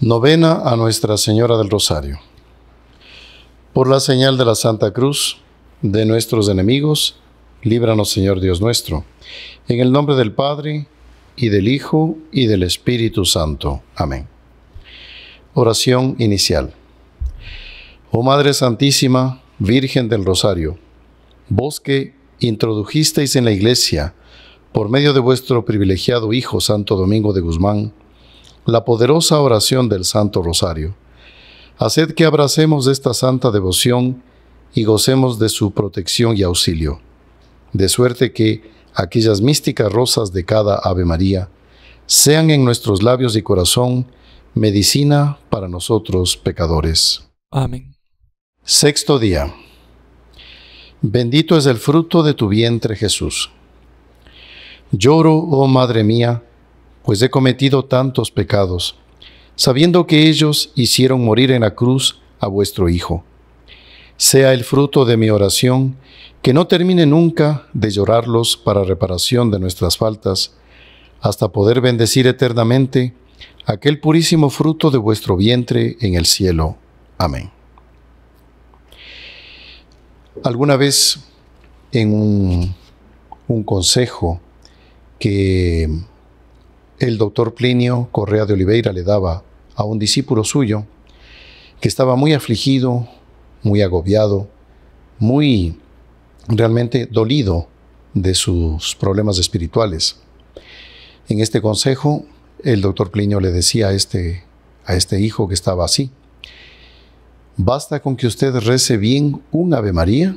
Novena a Nuestra Señora del Rosario. Por la señal de la Santa Cruz, de nuestros enemigos, líbranos Señor Dios nuestro. En el nombre del Padre, y del Hijo, y del Espíritu Santo. Amén. Oración inicial. Oh Madre Santísima, Virgen del Rosario, vos que introdujisteis en la Iglesia, por medio de vuestro privilegiado Hijo Santo Domingo de Guzmán, la poderosa oración del Santo Rosario. Haced que abracemos esta santa devoción y gocemos de su protección y auxilio, de suerte que aquellas místicas rosas de cada Ave María sean en nuestros labios y corazón medicina para nosotros pecadores. Amén. Sexto día. Bendito es el fruto de tu vientre Jesús. Lloro, oh Madre mía, pues he cometido tantos pecados, sabiendo que ellos hicieron morir en la cruz a vuestro Hijo. Sea el fruto de mi oración que no termine nunca de llorarlos para reparación de nuestras faltas, hasta poder bendecir eternamente aquel purísimo fruto de vuestro vientre en el cielo. Amén. Alguna vez en un, un consejo que el doctor Plinio Correa de Oliveira le daba a un discípulo suyo que estaba muy afligido, muy agobiado, muy realmente dolido de sus problemas espirituales. En este consejo, el doctor Plinio le decía a este, a este hijo que estaba así, basta con que usted rece bien un Ave María,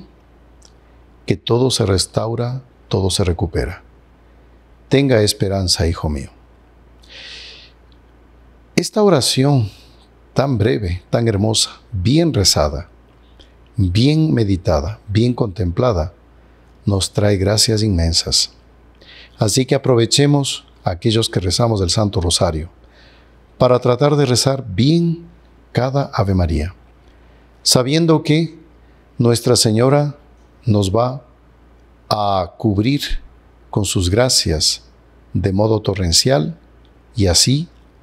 que todo se restaura, todo se recupera. Tenga esperanza, hijo mío. Esta oración tan breve, tan hermosa, bien rezada, bien meditada, bien contemplada, nos trae gracias inmensas. Así que aprovechemos a aquellos que rezamos del Santo Rosario para tratar de rezar bien cada Ave María, sabiendo que Nuestra Señora nos va a cubrir con sus gracias de modo torrencial y así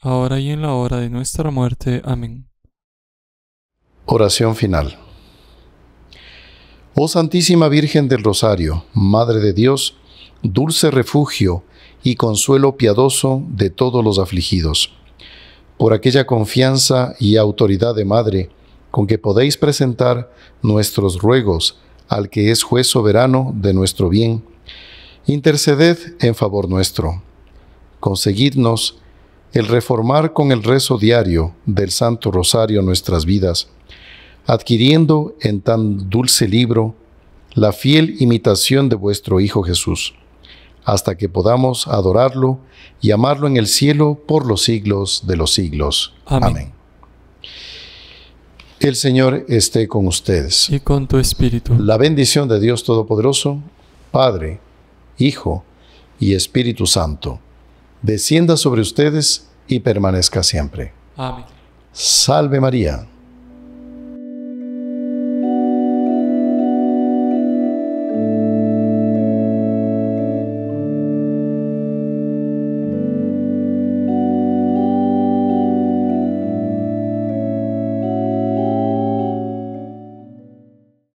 ahora y en la hora de nuestra muerte. Amén. Oración final. Oh Santísima Virgen del Rosario, Madre de Dios, dulce refugio y consuelo piadoso de todos los afligidos. Por aquella confianza y autoridad de Madre con que podéis presentar nuestros ruegos al que es juez soberano de nuestro bien, interceded en favor nuestro. Conseguidnos el reformar con el rezo diario del Santo Rosario nuestras vidas, adquiriendo en tan dulce libro la fiel imitación de vuestro Hijo Jesús, hasta que podamos adorarlo y amarlo en el cielo por los siglos de los siglos. Amén. El Señor esté con ustedes. Y con tu espíritu. La bendición de Dios Todopoderoso, Padre, Hijo y Espíritu Santo descienda sobre ustedes y permanezca siempre. Amén. Salve María